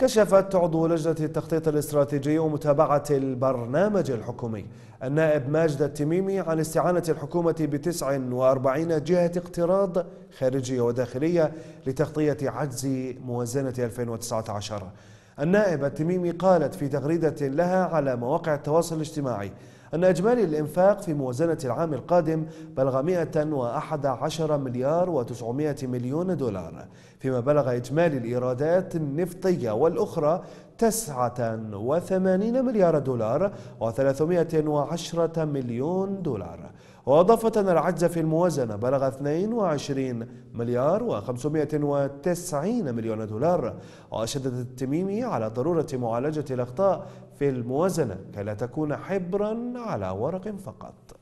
كشفت عضو لجنة التخطيط الاستراتيجي ومتابعة البرنامج الحكومي النائب ماجد التميمي عن استعانة الحكومة ب 49 جهة اقتراض خارجية وداخلية لتغطية عجز موازنة 2019 النائب التميمي قالت في تغريدة لها على مواقع التواصل الاجتماعي أن إجمالي الإنفاق في موازنة العام القادم بلغ 111 مليار و900 مليون دولار فيما بلغ إجمالي الإيرادات النفطية والأخرى 89 مليار دولار و310 مليون دولار وأضافة أن العجز في الموازنة بلغ 22 مليار و590 مليون دولار وأشدت التميمي على ضرورة معالجة الأخطاء في الموازنة كي لا تكون حبرا على ورق فقط